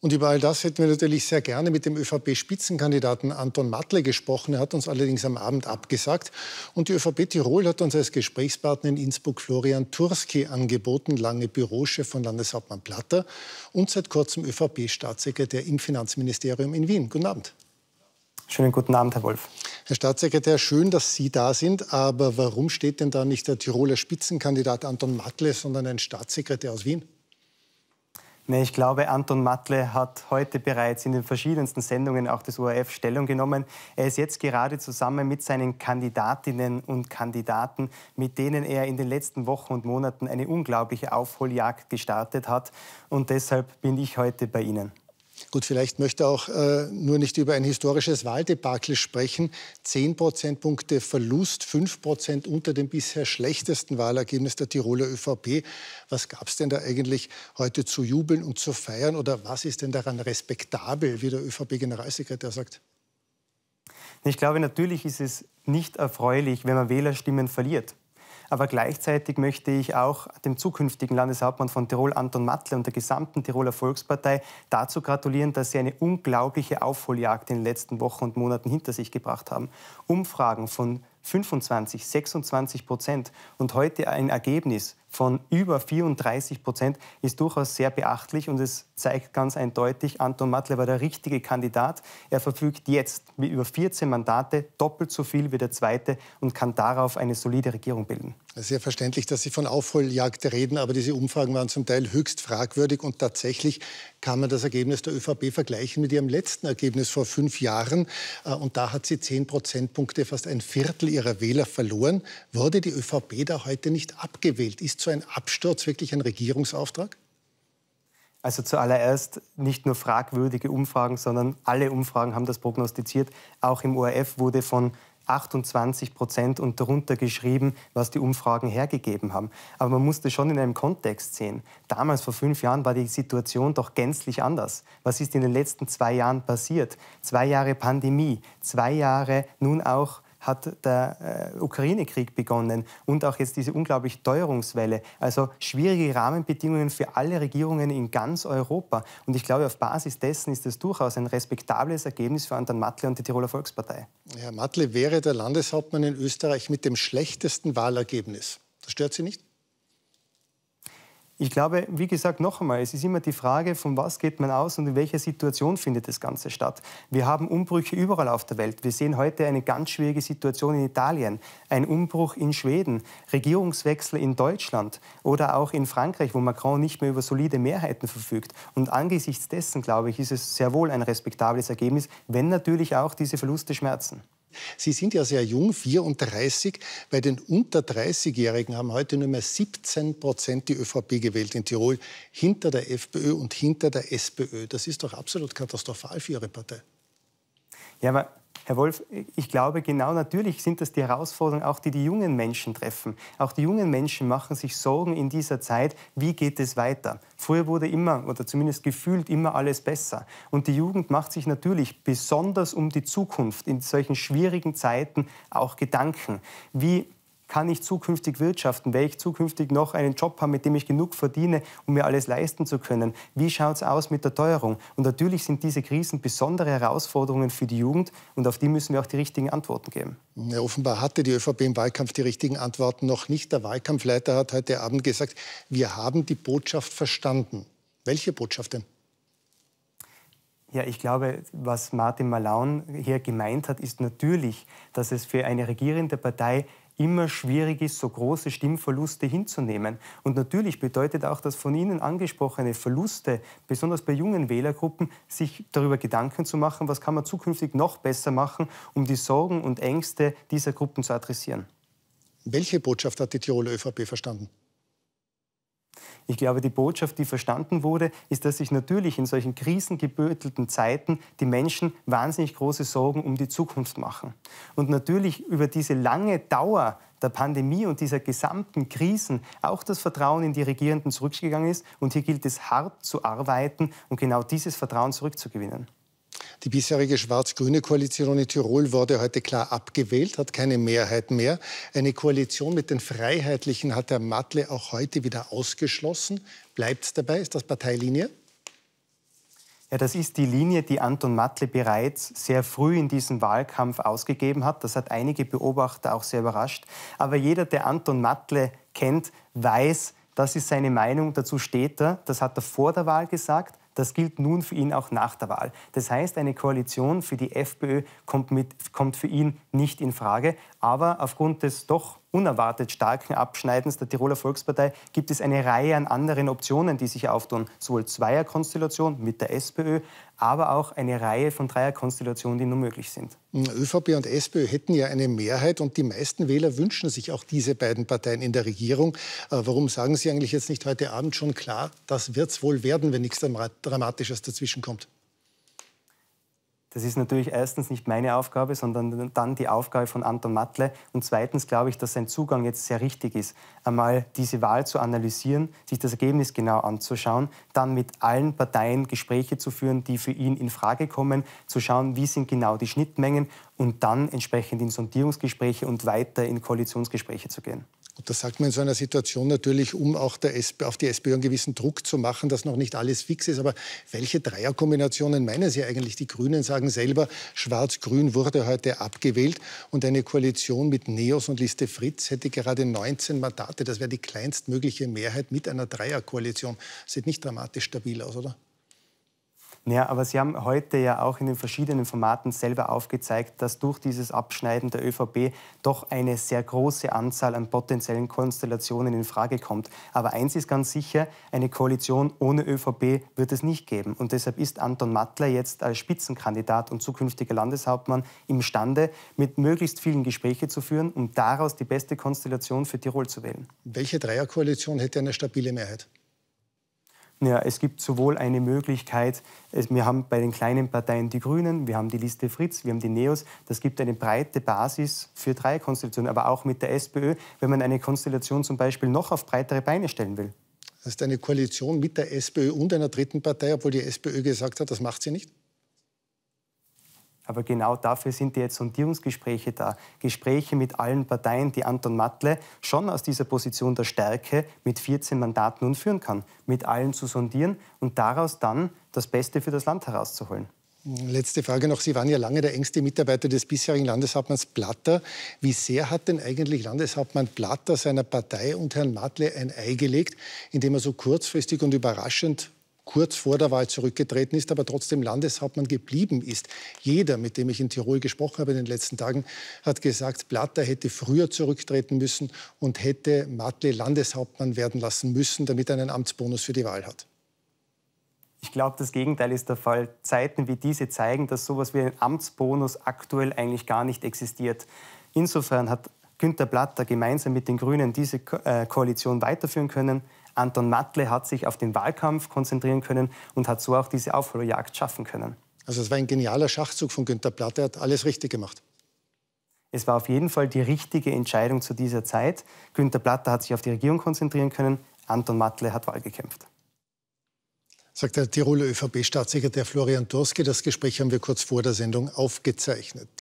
Und über all das hätten wir natürlich sehr gerne mit dem ÖVP-Spitzenkandidaten Anton Matle gesprochen. Er hat uns allerdings am Abend abgesagt. Und die ÖVP Tirol hat uns als Gesprächspartner in Innsbruck Florian Turski angeboten, lange Bürochef von Landeshauptmann Platter und seit kurzem ÖVP-Staatssekretär im Finanzministerium in Wien. Guten Abend. Schönen guten Abend, Herr Wolf. Herr Staatssekretär, schön, dass Sie da sind. Aber warum steht denn da nicht der Tiroler Spitzenkandidat Anton Matle, sondern ein Staatssekretär aus Wien? Nee, ich glaube, Anton Matle hat heute bereits in den verschiedensten Sendungen auch des ORF Stellung genommen. Er ist jetzt gerade zusammen mit seinen Kandidatinnen und Kandidaten, mit denen er in den letzten Wochen und Monaten eine unglaubliche Aufholjagd gestartet hat. Und deshalb bin ich heute bei Ihnen. Gut, vielleicht möchte auch äh, nur nicht über ein historisches Wahldebakel sprechen. Zehn Prozentpunkte Verlust, fünf Prozent unter dem bisher schlechtesten Wahlergebnis der Tiroler ÖVP. Was gab es denn da eigentlich heute zu jubeln und zu feiern? Oder was ist denn daran respektabel, wie der ÖVP-Generalsekretär sagt? Ich glaube, natürlich ist es nicht erfreulich, wenn man Wählerstimmen verliert. Aber gleichzeitig möchte ich auch dem zukünftigen Landeshauptmann von Tirol, Anton Mattle, und der gesamten Tiroler Volkspartei dazu gratulieren, dass sie eine unglaubliche Aufholjagd in den letzten Wochen und Monaten hinter sich gebracht haben. Umfragen von 25, 26 Prozent und heute ein Ergebnis von über 34 Prozent ist durchaus sehr beachtlich und es zeigt ganz eindeutig, Anton Matle war der richtige Kandidat. Er verfügt jetzt mit über 14 Mandate, doppelt so viel wie der zweite und kann darauf eine solide Regierung bilden. Sehr verständlich, dass Sie von Aufholjagd reden, aber diese Umfragen waren zum Teil höchst fragwürdig und tatsächlich kann man das Ergebnis der ÖVP vergleichen mit ihrem letzten Ergebnis vor fünf Jahren. Äh, und da hat sie zehn Prozentpunkte, fast ein Viertel ihrer Wähler verloren. Wurde die ÖVP da heute nicht abgewählt? Ist so ein Absturz wirklich ein Regierungsauftrag? Also zuallererst nicht nur fragwürdige Umfragen, sondern alle Umfragen haben das prognostiziert. Auch im ORF wurde von 28 Prozent und darunter geschrieben, was die Umfragen hergegeben haben. Aber man musste schon in einem Kontext sehen. Damals, vor fünf Jahren, war die Situation doch gänzlich anders. Was ist in den letzten zwei Jahren passiert? Zwei Jahre Pandemie, zwei Jahre nun auch hat der äh, Ukraine-Krieg begonnen und auch jetzt diese unglaubliche Teuerungswelle. Also schwierige Rahmenbedingungen für alle Regierungen in ganz Europa. Und ich glaube, auf Basis dessen ist das durchaus ein respektables Ergebnis für Anton Matle und die Tiroler Volkspartei. Herr Matle wäre der Landeshauptmann in Österreich mit dem schlechtesten Wahlergebnis. Das stört Sie nicht? Ich glaube, wie gesagt, noch einmal, es ist immer die Frage, von was geht man aus und in welcher Situation findet das Ganze statt. Wir haben Umbrüche überall auf der Welt. Wir sehen heute eine ganz schwierige Situation in Italien, ein Umbruch in Schweden, Regierungswechsel in Deutschland oder auch in Frankreich, wo Macron nicht mehr über solide Mehrheiten verfügt. Und angesichts dessen, glaube ich, ist es sehr wohl ein respektables Ergebnis, wenn natürlich auch diese Verluste schmerzen. Sie sind ja sehr jung, 34. Bei den unter 30-Jährigen haben heute nur mehr 17 Prozent die ÖVP gewählt in Tirol, hinter der FPÖ und hinter der SPÖ. Das ist doch absolut katastrophal für Ihre Partei. Ja, aber Herr Wolf, ich glaube genau natürlich sind das die Herausforderungen, auch die die jungen Menschen treffen. Auch die jungen Menschen machen sich Sorgen in dieser Zeit, wie geht es weiter. Früher wurde immer, oder zumindest gefühlt, immer alles besser. Und die Jugend macht sich natürlich besonders um die Zukunft in solchen schwierigen Zeiten auch Gedanken. Wie kann ich zukünftig wirtschaften? Werde ich zukünftig noch einen Job haben, mit dem ich genug verdiene, um mir alles leisten zu können? Wie schaut es aus mit der Teuerung? Und natürlich sind diese Krisen besondere Herausforderungen für die Jugend und auf die müssen wir auch die richtigen Antworten geben. Ja, offenbar hatte die ÖVP im Wahlkampf die richtigen Antworten noch nicht. Der Wahlkampfleiter hat heute Abend gesagt, wir haben die Botschaft verstanden. Welche Botschaft denn? Ja, ich glaube, was Martin Malaun hier gemeint hat, ist natürlich, dass es für eine regierende Partei immer schwierig ist, so große Stimmverluste hinzunehmen. Und natürlich bedeutet auch das von Ihnen angesprochene Verluste, besonders bei jungen Wählergruppen, sich darüber Gedanken zu machen, was kann man zukünftig noch besser machen, um die Sorgen und Ängste dieser Gruppen zu adressieren. Welche Botschaft hat die Tiroler ÖVP verstanden? Ich glaube, die Botschaft, die verstanden wurde, ist, dass sich natürlich in solchen krisengebürtelten Zeiten die Menschen wahnsinnig große Sorgen um die Zukunft machen. Und natürlich über diese lange Dauer der Pandemie und dieser gesamten Krisen auch das Vertrauen in die Regierenden zurückgegangen ist. Und hier gilt es hart zu arbeiten und genau dieses Vertrauen zurückzugewinnen. Die bisherige schwarz-grüne Koalition in Tirol wurde heute klar abgewählt, hat keine Mehrheit mehr. Eine Koalition mit den Freiheitlichen hat Herr Matle auch heute wieder ausgeschlossen. Bleibt es dabei? Ist das Parteilinie? Ja, das ist die Linie, die Anton Matle bereits sehr früh in diesem Wahlkampf ausgegeben hat. Das hat einige Beobachter auch sehr überrascht. Aber jeder, der Anton Matle kennt, weiß, das ist seine Meinung, dazu steht er. Das hat er vor der Wahl gesagt. Das gilt nun für ihn auch nach der Wahl. Das heißt, eine Koalition für die FPÖ kommt, mit, kommt für ihn nicht in Frage. Aber aufgrund des doch unerwartet starken Abschneidens der Tiroler Volkspartei gibt es eine Reihe an anderen Optionen, die sich auftun. Sowohl Zweierkonstellation mit der SPÖ, aber auch eine Reihe von Dreierkonstellationen, die nur möglich sind. ÖVP und SPÖ hätten ja eine Mehrheit und die meisten Wähler wünschen sich auch diese beiden Parteien in der Regierung. Äh, warum sagen Sie eigentlich jetzt nicht heute Abend schon klar, das wird es wohl werden, wenn nichts Dramatisches dazwischenkommt? Das ist natürlich erstens nicht meine Aufgabe, sondern dann die Aufgabe von Anton Matle. Und zweitens glaube ich, dass sein Zugang jetzt sehr richtig ist, einmal diese Wahl zu analysieren, sich das Ergebnis genau anzuschauen, dann mit allen Parteien Gespräche zu führen, die für ihn in Frage kommen, zu schauen, wie sind genau die Schnittmengen und dann entsprechend in Sondierungsgespräche und weiter in Koalitionsgespräche zu gehen. Und das sagt man in so einer Situation natürlich, um auch der SP, auf die SPÖ einen gewissen Druck zu machen, dass noch nicht alles fix ist. Aber welche Dreierkombinationen meinen Sie eigentlich? Die Grünen sagen selber, Schwarz-Grün wurde heute abgewählt und eine Koalition mit Neos und Liste Fritz hätte gerade 19 Mandate. Das wäre die kleinstmögliche Mehrheit mit einer Dreierkoalition. Sieht nicht dramatisch stabil aus, oder? Ja, aber Sie haben heute ja auch in den verschiedenen Formaten selber aufgezeigt, dass durch dieses Abschneiden der ÖVP doch eine sehr große Anzahl an potenziellen Konstellationen in Frage kommt. Aber eins ist ganz sicher, eine Koalition ohne ÖVP wird es nicht geben. Und deshalb ist Anton Mattler jetzt als Spitzenkandidat und zukünftiger Landeshauptmann imstande, mit möglichst vielen Gespräche zu führen, um daraus die beste Konstellation für Tirol zu wählen. Welche Dreierkoalition hätte eine stabile Mehrheit? Ja, es gibt sowohl eine Möglichkeit, wir haben bei den kleinen Parteien die Grünen, wir haben die Liste Fritz, wir haben die Neos. Das gibt eine breite Basis für drei Konstellationen, aber auch mit der SPÖ, wenn man eine Konstellation zum Beispiel noch auf breitere Beine stellen will. Das ist eine Koalition mit der SPÖ und einer dritten Partei, obwohl die SPÖ gesagt hat, das macht sie nicht? Aber genau dafür sind ja jetzt Sondierungsgespräche da. Gespräche mit allen Parteien, die Anton Matle schon aus dieser Position der Stärke mit 14 Mandaten nun führen kann. Mit allen zu sondieren und daraus dann das Beste für das Land herauszuholen. Letzte Frage noch. Sie waren ja lange der engste Mitarbeiter des bisherigen Landeshauptmanns Platter. Wie sehr hat denn eigentlich Landeshauptmann Platter seiner Partei und Herrn Matle ein Ei gelegt, indem er so kurzfristig und überraschend kurz vor der Wahl zurückgetreten ist, aber trotzdem Landeshauptmann geblieben ist. Jeder, mit dem ich in Tirol gesprochen habe in den letzten Tagen, hat gesagt, Platter hätte früher zurücktreten müssen und hätte Matle Landeshauptmann werden lassen müssen, damit er einen Amtsbonus für die Wahl hat. Ich glaube, das Gegenteil ist der Fall. Zeiten wie diese zeigen, dass sowas wie ein Amtsbonus aktuell eigentlich gar nicht existiert. Insofern hat Günter Platter gemeinsam mit den Grünen diese Ko äh, Koalition weiterführen können. Anton Matle hat sich auf den Wahlkampf konzentrieren können und hat so auch diese Aufholjagd schaffen können. Also es war ein genialer Schachzug von Günter Platt. Er hat alles richtig gemacht. Es war auf jeden Fall die richtige Entscheidung zu dieser Zeit. Günter Platter hat sich auf die Regierung konzentrieren können. Anton Matle hat Wahl gekämpft. Sagt der Tiroler ÖVP-Staatssekretär Florian Durski. Das Gespräch haben wir kurz vor der Sendung aufgezeichnet.